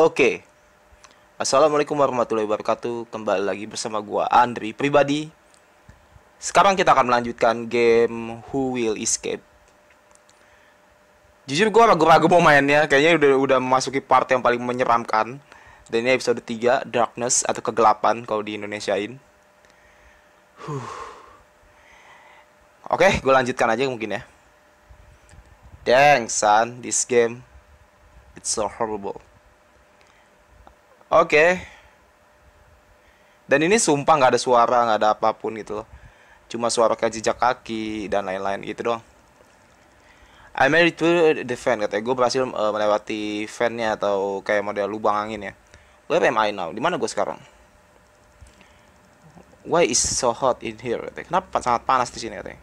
Oke. Okay. Assalamualaikum warahmatullahi wabarakatuh. Kembali lagi bersama gua Andri pribadi. Sekarang kita akan melanjutkan game Who Will Escape. Jujur gua ragu-ragu mau mainnya, kayaknya udah udah memasuki part yang paling menyeramkan. Dan ini episode 3, Darkness atau kegelapan kalau di Indonesiain. Huh. Oke, okay, gue lanjutkan aja mungkin ya. Dang, son, this game it's so horrible. Oke. Dan ini sumpah nggak ada suara, nggak ada apapun gitu loh. Cuma suara kayak jejak kaki dan lain-lain gitu doang. I married to the fan katanya gue berhasil uh, melewati fan-nya atau kayak model lubang angin ya. Where am I now? Di mana gue sekarang? Why is so hot in here? Katanya. Kenapa sangat panas di sini katanya?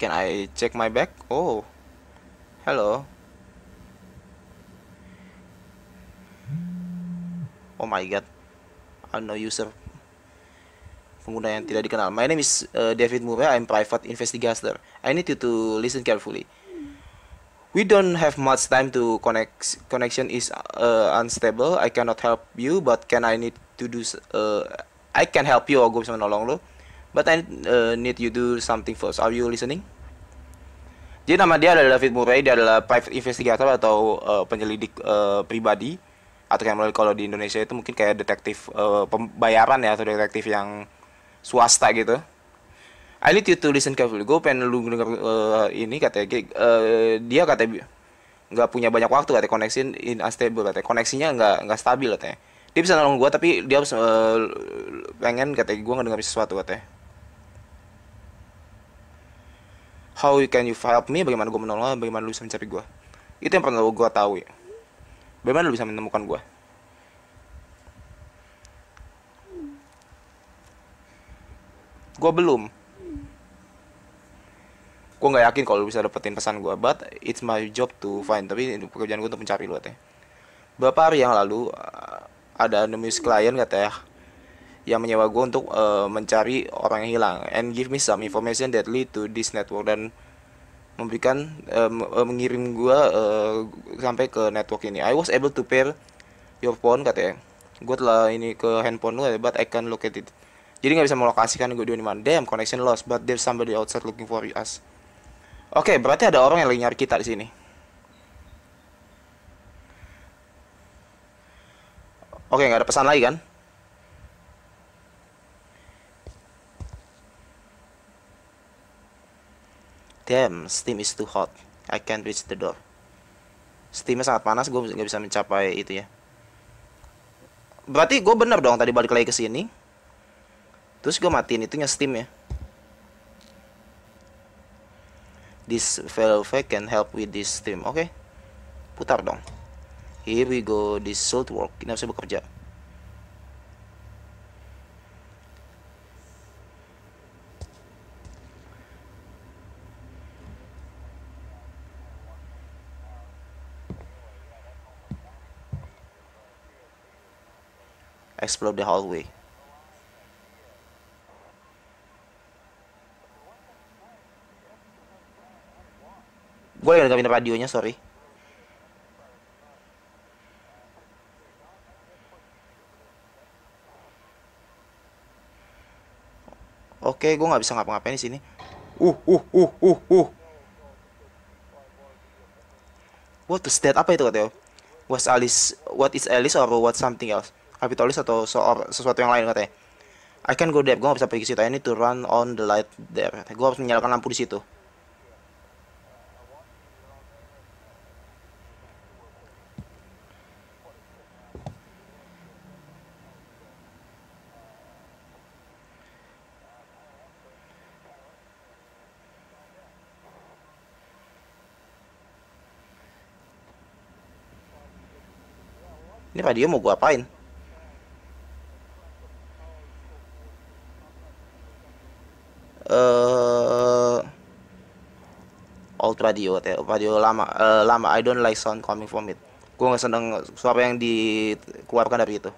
Can I check my bag? Oh, hello. oh my god unknown user pengguna yang tidak dikenal my name is uh, David Murray I'm private investigator I need you to listen carefully we don't have much time to connect connection is uh, unstable I cannot help you but can I need to do uh, I can help you gue bisa menolong lo but I uh, need you do something first are you listening jadi nama dia adalah David Murray, dia adalah private investigator atau uh, penyelidik uh, pribadi atau kayak kalau di Indonesia itu mungkin kayak detektif uh, pembayaran ya atau detektif yang swasta gitu I need you to listen carefully. Gue pengen lu denger uh, ini katanya uh, dia katanya nggak punya banyak waktu katanya koneksi in unstable katanya koneksinya nggak nggak stabil katanya. Dia bisa nolong gue tapi dia harus uh, pengen katanya gue ngedengar sesuatu katanya. How can you help me? Bagaimana gue menolong? Bagaimana lu bisa mencari gue? Itu yang pernah gue tahu ya bagaimana lu bisa menemukan gue gue belum gue nggak yakin kalau lu bisa dapetin pesan gue but it's my job to find tapi pekerjaan gue untuk mencari lu teh beberapa hari yang lalu eh, ada anonymous client kata ya yang menyewa gue untuk uh, mencari orang yang hilang and give me some information that lead to this network dan memberikan uh, mengirim gua uh, sampai ke network ini. I was able to pair your phone katanya. Gua telah ini ke handphone lu but I can locate it. Jadi nggak bisa melokasikan gue di mana. Damn, connection lost, but there's somebody outside looking for us. Oke, okay, berarti ada orang yang lagi nyari kita di sini. Oke, okay, nggak ada pesan lagi kan? Damn, steam is too hot. I can't reach the door. Steamnya sangat panas, gue nggak bisa mencapai itu ya. Berarti gue bener dong tadi balik lagi ke sini. Terus gue matiin itunya steam ya. This valve can help with this steam. Oke. Okay. Putar dong. Here we go, this should work. Ini harusnya bekerja. explore the hallway. Gue lagi dengerin radionya, sorry. Oke, gue nggak bisa ngapa-ngapain di sini. Uh, uh, uh, uh, uh. What is that? Apa itu katanya? What's Alice? What is Alice or what something else? kapitalis atau seor, sesuatu yang lain katanya I can go there gue gak bisa pergi ke situ I need to run on the light there gue harus menyalakan lampu di situ Ini radio mau gua apain? old radio radio lama uh, lama I don't like sound coming from it gue nggak seneng suara yang dikeluarkan dari itu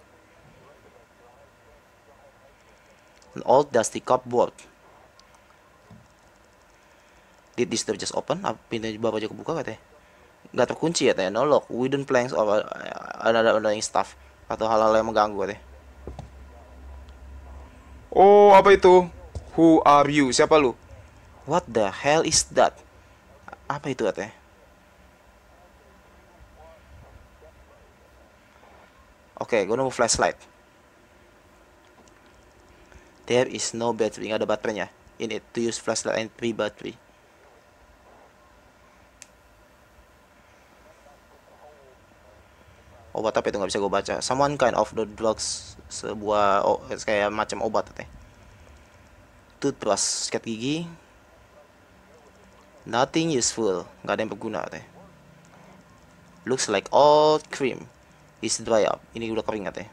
an old dusty cupboard did this door just open apa pintunya baru aja kebuka katanya nggak terkunci ya teh no lock wooden planks or eh, another annoying stuff atau hal-hal yang mengganggu katanya oh apa itu who are you siapa lu what the hell is that apa itu katanya? Oke, okay, gue nunggu flashlight. There is no battery, nggak ada baterainya. In it to use flashlight and three battery. Obat apa itu nggak bisa gue baca. Someone kind of the drugs sebuah oh, kayak macam obat katanya. Toothbrush, sikat gigi, Nothing useful. Gak ada yang berguna teh. Looks like old cream is dry up. Ini udah kering teh.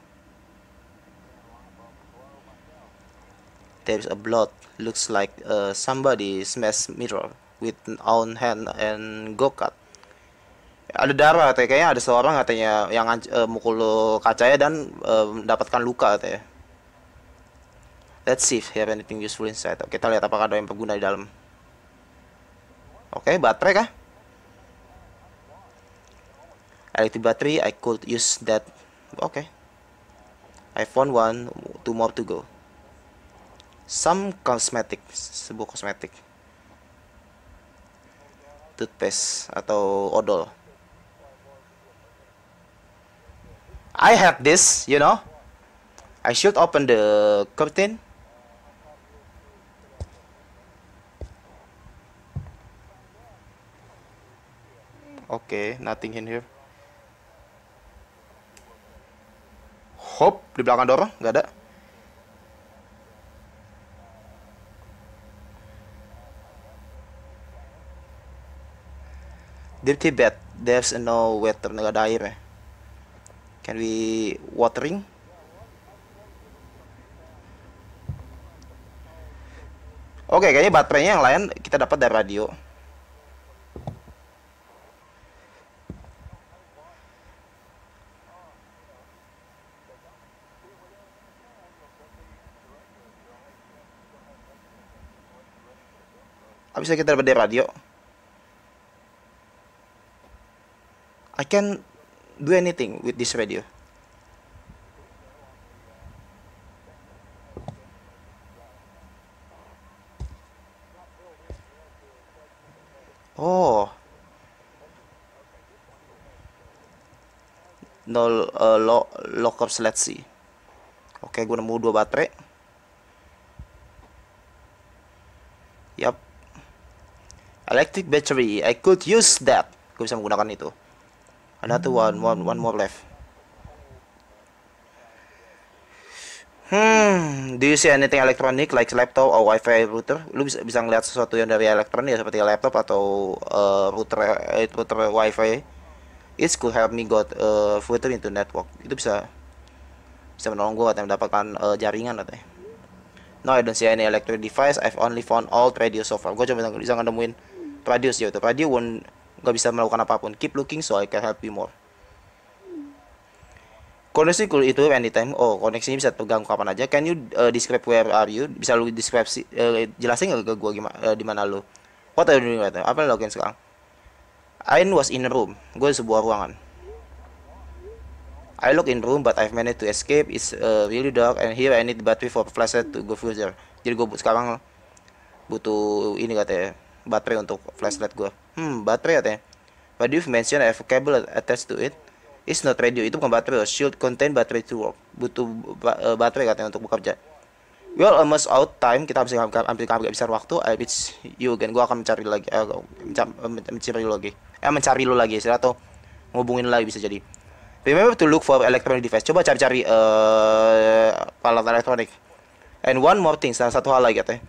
There's a blood. Looks like uh, somebody smash mirror with own hand and go cut. Ada darah teh kayaknya ada seorang katanya yang uh, mukul ya dan uh, mendapatkan luka teh. Let's see if have anything useful inside. Oke, kita lihat apakah ada yang berguna di dalam. Okay, baterai kah? Electric battery, I could use that. Okay. iPhone one, two more to go. Some cosmetic, sebuah kosmetik. Toothpaste atau odol. I have this, you know. I should open the curtain. Oke, okay, nothing in here. Hop, di belakang dorong, nggak ada. Dirty bed, there's no water, nggak ada air ya. Can we watering? Oke, okay, kayaknya baterainya yang lain kita dapat dari radio. Bisa kita dapat dari radio. I can do anything with this radio. Oh. No uh, eh, lo up let's see. Oke, okay, gue nemu dua baterai. Electric battery. I could use that. Gue bisa menggunakan itu. Ada tuh one, one, one more left. Hmm, do you see anything electronic like laptop or wifi router? Lu bisa bisa ngeliat sesuatu yang dari elektronik ya seperti laptop atau uh, router uh, router wifi. It could help me got uh, further into network. Itu bisa bisa menolong gue katanya mendapatkan uh, jaringan katanya. No, I don't see any electric device. I've only found old radio so far. Gue coba bisa nemuin Pradius ya tapi dia won nggak bisa melakukan apapun keep looking so I can help you more koneksi itu anytime oh koneksinya bisa pegang kapan aja can you uh, describe where are you bisa lu deskripsi uh, jelasin nggak ke gua gimana uh, di mana lu what are you doing right now apa yang lakukan sekarang I was in a room gua di sebuah ruangan I look in room but I've managed to escape it's uh, really dark and here I need battery for flashlight to go further jadi gue sekarang butuh ini katanya baterai untuk flashlight gue hmm baterai katanya but you've mentioned I have a cable attached to it it's not radio itu bukan baterai should contain battery to work butuh ba uh, baterai katanya untuk bekerja we are almost out time kita habis hampir hampir hampir besar waktu I wish you again gue akan mencari lagi eh, eh mencari lu lagi eh mencari lu lagi atau ngubungin lagi bisa jadi remember to look for electronic device coba cari-cari uh, alat elektronik and one more thing salah satu hal lagi katanya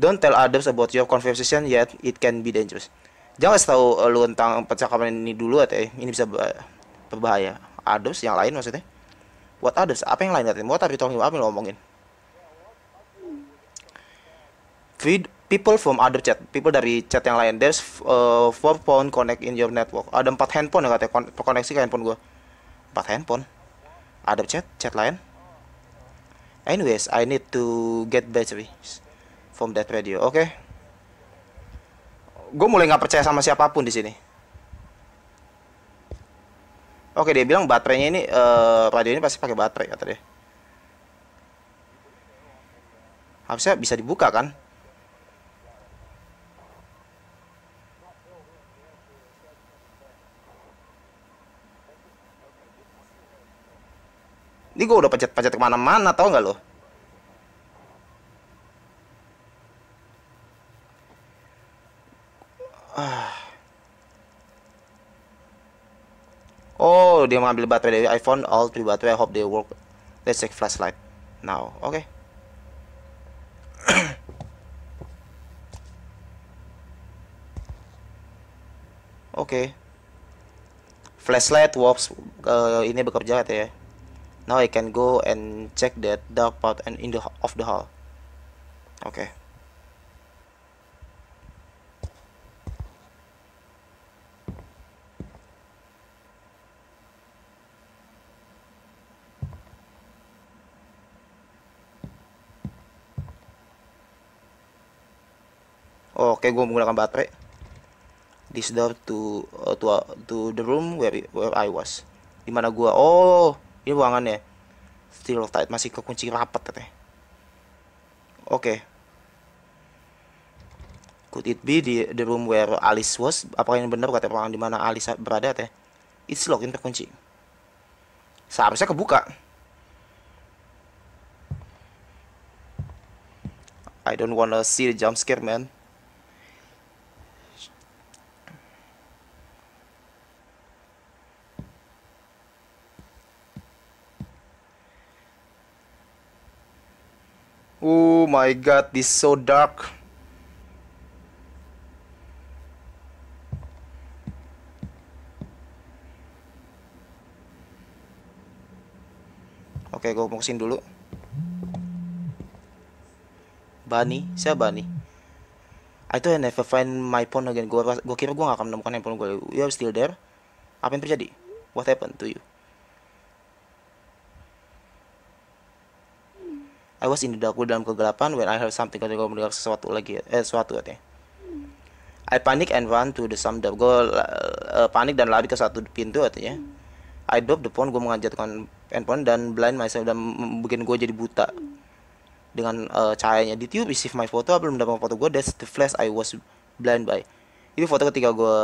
Don't tell others about your conversation yet it can be dangerous. Jangan kasih tahu uh, lu tentang percakapan ini dulu ya, ini bisa berbahaya. Others yang lain maksudnya? What others? Apa yang lain katanya? What are you talking Apa yang lo ngomongin? Feed people from other chat, people dari chat yang lain. There's uh, four phone connect in your network. Ada empat handphone yang katanya koneksi ke handphone gue. Empat handphone. Ada chat, chat lain. Anyways, I need to get batteries from that radio. Oke. Okay. Gue mulai nggak percaya sama siapapun di sini. Oke, dia bilang baterainya ini uh, radio ini pasti pakai baterai kata dia. Harusnya bisa dibuka kan? Ini gue udah pencet-pencet kemana-mana tau gak lo? Oh, dia mengambil baterai dari iPhone. All three baterai. I hope they work. Let's check flashlight now. Oke. Okay. Oke. Okay. Flashlight works. Uh, ini bekerja ya. Now I can go and check that dark part and in the of the hall. Oke. Okay. oke gue menggunakan baterai this door to uh, to, uh, to the room where where I was Di mana gue oh ini ruangannya still tight masih kekunci rapat katanya oke okay. could it be the, the room where Alice was Apa yang benar katanya ruangan mana Alice berada katanya it's locked ini terkunci seharusnya kebuka I don't wanna see the jump scare man my god, this so dark. Oke, gue mau dulu. Bani, siapa Bani? I thought I never find my phone again. Gue kira gue gak akan menemukan handphone gue. You are still there? Apa yang terjadi? What happened to you? I was in the dark dalam kegelapan when I heard something ketika gue mendengar sesuatu lagi eh sesuatu katanya. I panic and run to the some door. Gue uh, uh panik dan lari ke satu pintu katanya. I drop the phone, gue mengajarkan handphone dan blind myself dan bikin gue jadi buta dengan uh, cahayanya. Di you receive my photo? Belum dapat foto gue. That's the flash I was blind by. Itu foto ketika gue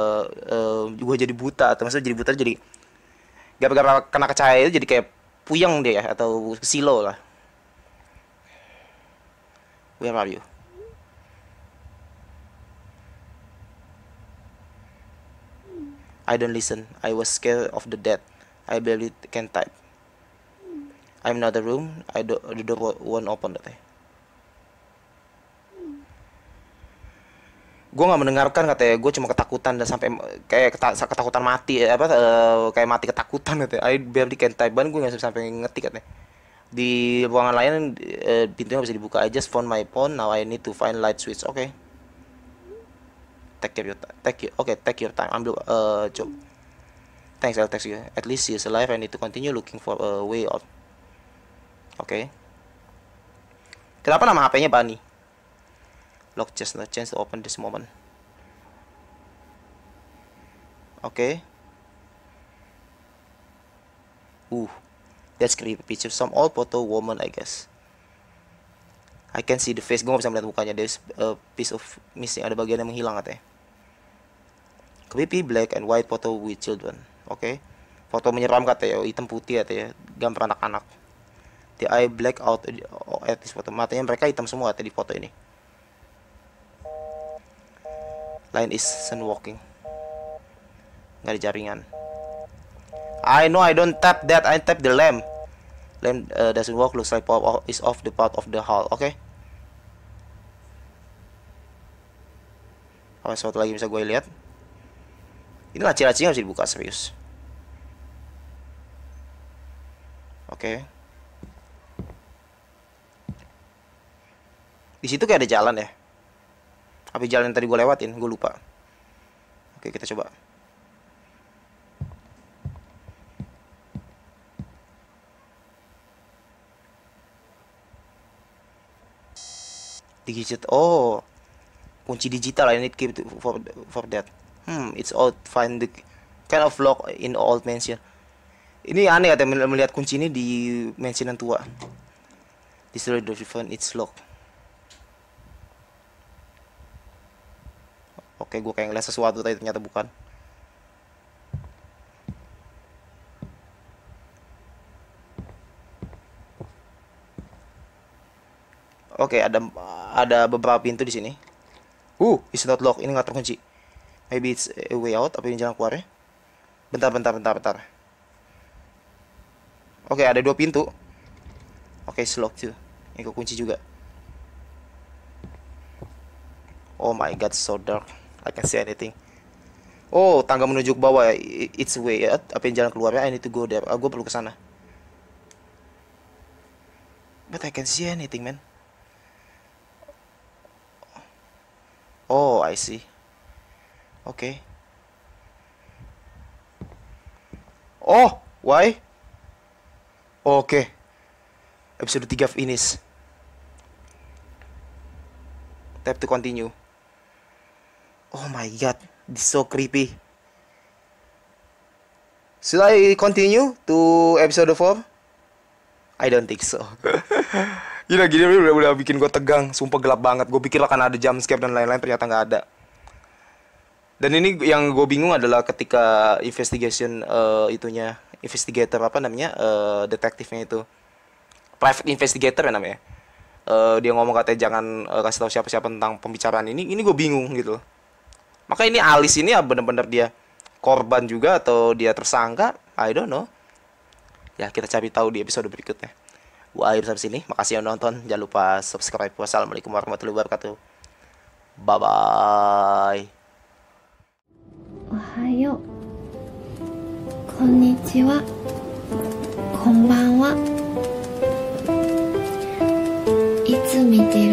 uh, gue jadi buta atau maksudnya jadi buta jadi gara-gara kena cahaya itu jadi kayak puyeng deh atau silo lah Where are you? I don't listen. I was scared of the dead. I barely can type. I'm not the room. I do, the door won't open eh. Gue nggak mendengarkan katanya. Gue cuma ketakutan dan sampai kayak ketak ketakutan mati eh, apa uh, kayak mati ketakutan katanya. I barely can type. Ban gue nggak sampai ngetik katanya di ruangan lain uh, pintunya bisa dibuka I just found my phone now I need to find light switch oke okay. take your take your oke okay, take your time ambil uh, eh, job thanks I'll text you at least she is alive I need to continue looking for a way out oke okay. kenapa nama HP-nya Bani lock just not chance to open this moment oke okay. uh That's creepy picture. Some old photo woman, I guess. I can see the face. Gue gak bisa melihat mukanya. There's a piece of missing. Ada bagian yang menghilang katanya. Creepy black and white photo with children. Oke. Okay. Foto menyeram katanya. Oh, hitam putih katanya. Gambar anak-anak. The eye black out at this photo. Matanya mereka hitam semua katanya di foto ini. Line is sun walking. Gak ada jaringan. I know I don't tap that. I tap the lamp. Lamp uh, doesn't work. Looks like power is off the part of the hall. Oke. Okay. Apa sesuatu lagi bisa gue lihat? Ini laci-lacinya harus dibuka serius. Oke. Okay. Di situ kayak ada jalan ya. Tapi jalan yang tadi gue lewatin, gue lupa. Oke, okay, kita coba. digit oh kunci digital I need key for for that hmm it's old find the kind of lock in old mansion ini aneh ya melihat kunci ini di mansion yang tua destroy the phone it's lock oke gue kayak ngeliat sesuatu tapi ternyata bukan Oke, okay, ada ada beberapa pintu di sini. Uh, it's not locked. Ini nggak terkunci. Maybe it's a way out. Apa ini jalan keluarnya? Bentar, bentar, bentar, bentar. Oke, okay, ada dua pintu. Oke, okay, slot tuh. Ini kekunci juga. Oh my god, so dark. I can't see anything. Oh, tangga menuju ke bawah. Ya. It's way out. Apa ini jalan keluarnya? I need to go there. Ah, gue perlu ke sana. But I can see anything, man. Oh, I see. Okay. Oh, why? Oh, Oke. Okay. Episode 3 finish. Tap to continue. Oh my god, this so creepy. Should I continue to episode 4? I don't think so. Gila gini udah, udah bikin gue tegang, sumpah gelap banget. Gue pikir akan ada jam scare dan lain-lain, ternyata nggak ada. Dan ini yang gue bingung adalah ketika investigation uh, itunya, investigator apa namanya, uh, detektifnya itu, private investigator ya namanya. Uh, dia ngomong katanya jangan uh, kasih tahu siapa-siapa tentang pembicaraan ini. Ini gue bingung gitu. Maka ini Alis ini ya bener-bener dia korban juga atau dia tersangka? I don't know. Ya kita cari tahu di episode berikutnya. Gua akhir sampai sini. Makasih yang nonton. Jangan lupa subscribe. Wassalamualaikum warahmatullahi wabarakatuh. Bye bye. Ohayo. Konnichiwa. Konbanwa. いつ見て